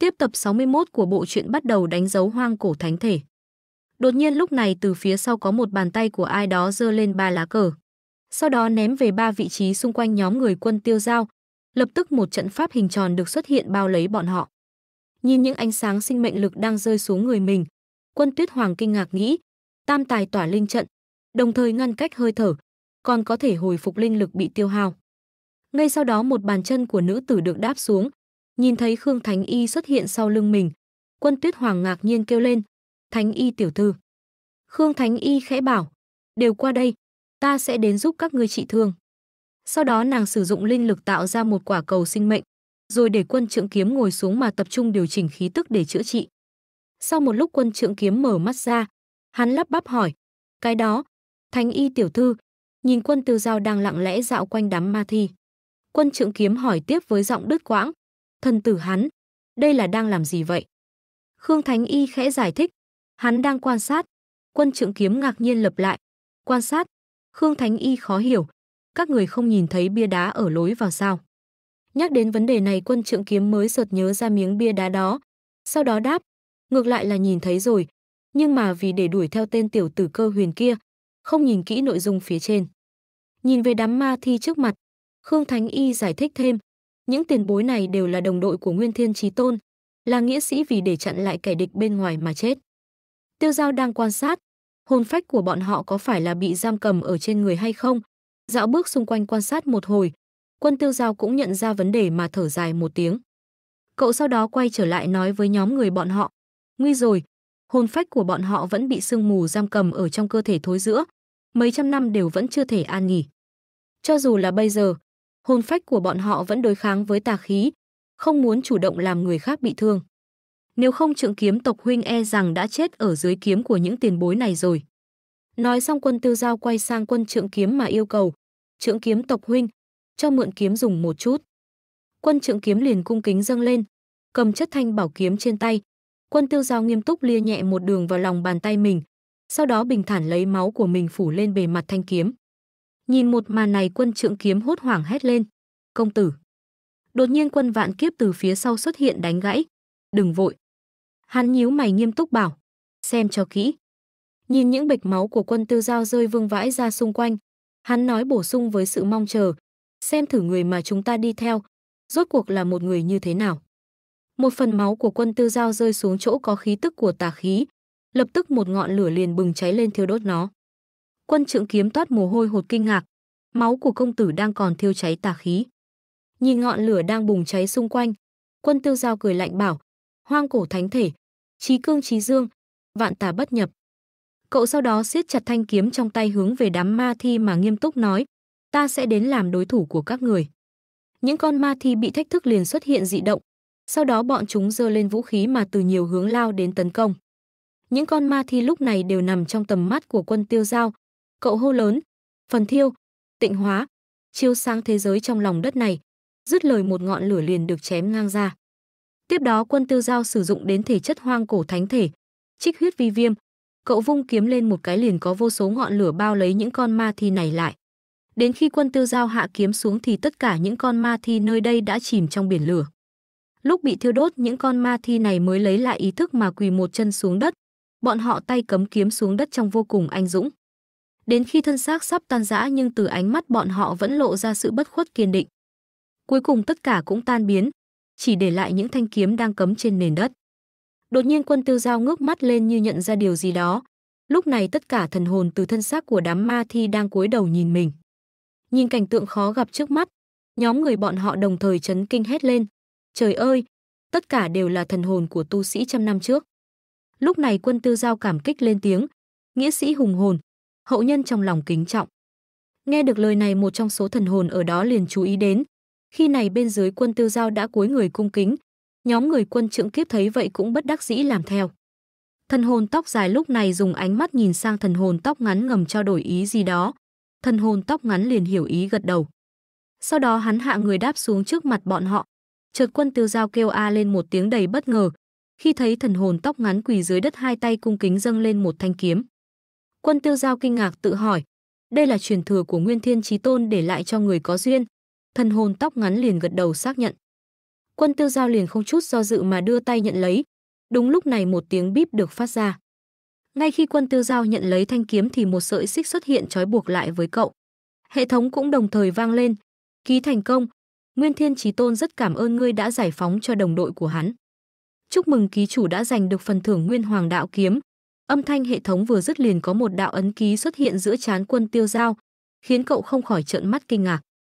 Tiếp tập 61 của bộ truyện bắt đầu đánh dấu hoang cổ thánh thể. Đột nhiên lúc này từ phía sau có một bàn tay của ai đó giơ lên ba lá cờ. Sau đó ném về ba vị trí xung quanh nhóm người quân tiêu giao. Lập tức một trận pháp hình tròn được xuất hiện bao lấy bọn họ. Nhìn những ánh sáng sinh mệnh lực đang rơi xuống người mình. Quân tuyết hoàng kinh ngạc nghĩ. Tam tài tỏa linh trận. Đồng thời ngăn cách hơi thở. Còn có thể hồi phục linh lực bị tiêu hao. Ngay sau đó một bàn chân của nữ tử được đáp xuống, nhìn thấy Khương Thánh Y xuất hiện sau lưng mình. Quân Tuyết Hoàng ngạc nhiên kêu lên, Thánh Y tiểu thư. Khương Thánh Y khẽ bảo, đều qua đây, ta sẽ đến giúp các ngươi trị thương. Sau đó nàng sử dụng linh lực tạo ra một quả cầu sinh mệnh, rồi để quân trượng kiếm ngồi xuống mà tập trung điều chỉnh khí tức để chữa trị. Sau một lúc quân trượng kiếm mở mắt ra, hắn lắp bắp hỏi, cái đó, Thánh Y tiểu thư, nhìn quân Tư giao đang lặng lẽ dạo quanh đám ma thi. Quân trượng kiếm hỏi tiếp với giọng đứt quãng, thần tử hắn, đây là đang làm gì vậy? Khương Thánh Y khẽ giải thích, hắn đang quan sát. Quân Trượng Kiếm ngạc nhiên lập lại, quan sát. Khương Thánh Y khó hiểu, các người không nhìn thấy bia đá ở lối vào sao? Nhắc đến vấn đề này quân trượng kiếm mới sợt nhớ ra miếng bia đá đó. Sau đó đáp, ngược lại là nhìn thấy rồi. Nhưng mà vì để đuổi theo tên tiểu tử cơ huyền kia, không nhìn kỹ nội dung phía trên. Nhìn về đám ma thi trước mặt, Khương Thánh Y giải thích thêm, những tiền bối này đều là đồng đội của Nguyên Thiên Chí Tôn, là nghĩa sĩ vì để chặn lại kẻ địch bên ngoài mà chết. Tiêu Giao đang quan sát, hồn phách của bọn họ có phải là bị giam cầm ở trên người hay không? Dạo bước xung quanh quan sát một hồi, quân Tiêu Giao cũng nhận ra vấn đề mà thở dài một tiếng. Cậu sau đó quay trở lại nói với nhóm người bọn họ, nguy rồi, hồn phách của bọn họ vẫn bị sương mù giam cầm ở trong cơ thể thối giữa, mấy trăm năm đều vẫn chưa thể an nghỉ. Cho dù là bây giờ, hồn phách của bọn họ vẫn đối kháng với tà khí, không muốn chủ động làm người khác bị thương. Nếu không trượng kiếm tộc huynh e rằng đã chết ở dưới kiếm của những tiền bối này rồi. Nói xong quân tiêu giao quay sang quân trượng kiếm mà yêu cầu. Trượng kiếm tộc huynh, cho mượn kiếm dùng một chút. Quân trượng kiếm liền cung kính dâng lên, cầm chất thanh bảo kiếm trên tay. Quân tiêu giao nghiêm túc lia nhẹ một đường vào lòng bàn tay mình, sau đó bình thản lấy máu của mình phủ lên bề mặt thanh kiếm. Nhìn một màn này quân trượng kiếm hốt hoảng hét lên. Công tử! Đột nhiên quân vạn kiếp từ phía sau xuất hiện đánh gãy. Đừng vội! Hắn nhíu mày nghiêm túc bảo. Xem cho kỹ. Nhìn những bịch máu của quân tư giao rơi vương vãi ra xung quanh. Hắn nói bổ sung với sự mong chờ. Xem thử người mà chúng ta đi theo. Rốt cuộc là một người như thế nào? Một phần máu của quân tư giao rơi xuống chỗ có khí tức của tà khí. Lập tức một ngọn lửa liền bừng cháy lên thiêu đốt nó. Quân trượng kiếm toát mồ hôi hột kinh ngạc. Máu của công tử đang còn thiêu cháy tà khí. Nhìn ngọn lửa đang bùng cháy xung quanh, quân tiêu giao cười lạnh bảo, hoang cổ thánh thể, trí cương trí dương, vạn tà bất nhập. Cậu sau đó siết chặt thanh kiếm trong tay hướng về đám ma thi mà nghiêm túc nói, ta sẽ đến làm đối thủ của các người. Những con ma thi bị thách thức liền xuất hiện dị động, sau đó bọn chúng dơ lên vũ khí mà từ nhiều hướng lao đến tấn công. Những con ma thi lúc này đều nằm trong tầm mắt của quân tiêu giao, Cậu hô lớn, phần thiêu, tịnh hóa, chiêu sáng thế giới trong lòng đất này. Dứt lời một ngọn lửa liền được chém ngang ra. Tiếp đó quân tư giao sử dụng đến thể chất hoang cổ thánh thể, trích huyết vi viêm. Cậu vung kiếm lên một cái liền có vô số ngọn lửa bao lấy những con ma thi này lại. Đến khi quân tư giao hạ kiếm xuống thì tất cả những con ma thi nơi đây đã chìm trong biển lửa. Lúc bị thiêu đốt những con ma thi này mới lấy lại ý thức mà quỳ một chân xuống đất. Bọn họ tay cấm kiếm xuống đất trong vô cùng anh dũng. Đến khi thân xác sắp tan rã nhưng từ ánh mắt bọn họ vẫn lộ ra sự bất khuất kiên định. Cuối cùng tất cả cũng tan biến, chỉ để lại những thanh kiếm đang cấm trên nền đất. Đột nhiên quân tiêu giao ngước mắt lên như nhận ra điều gì đó. Lúc này tất cả thần hồn từ thân xác của đám ma thi đang cúi đầu nhìn mình. Nhìn cảnh tượng khó gặp trước mắt, nhóm người bọn họ đồng thời chấn kinh hét lên. Trời ơi, tất cả đều là thần hồn của tu sĩ trăm năm trước. Lúc này quân tiêu giao cảm kích lên tiếng. Nghĩa sĩ hùng hồn, hậu nhân trong lòng kính trọng. Nghe được lời này một trong số thần hồn ở đó liền chú ý đến. Khi này bên dưới quân tiêu giao đã cúi người cung kính, nhóm người quân trưởng kiếp thấy vậy cũng bất đắc dĩ làm theo. Thần hồn tóc dài lúc này dùng ánh mắt nhìn sang thần hồn tóc ngắn ngầm trao đổi ý gì đó. Thần hồn tóc ngắn liền hiểu ý gật đầu. Sau đó hắn hạ người đáp xuống trước mặt bọn họ. Chợt quân tiêu giao kêu a lên một tiếng đầy bất ngờ. Khi thấy thần hồn tóc ngắn quỳ dưới đất hai tay cung kính dâng lên một thanh kiếm. Quân tiêu giao kinh ngạc tự hỏi, đây là truyền thừa của Nguyên Thiên Chí Tôn để lại cho người có duyên. Thần hồn tóc ngắn liền gật đầu xác nhận. Quân tiêu giao liền không chút do dự mà đưa tay nhận lấy. Đúng lúc này một tiếng bíp được phát ra. Ngay khi quân tiêu giao nhận lấy thanh kiếm thì một sợi xích xuất hiện trói buộc lại với cậu. Hệ thống cũng đồng thời vang lên. Ký thành công, Nguyên Thiên Chí Tôn rất cảm ơn ngươi đã giải phóng cho đồng đội của hắn. Chúc mừng ký chủ đã giành được phần thưởng Nguyên Hoàng Đạo Kiếm. Âm thanh hệ thống vừa dứt liền có một đạo ấn ký xuất hiện giữa trán quân tiêu dao, khiến cậu không khỏi trợn mắt kinh ngạc.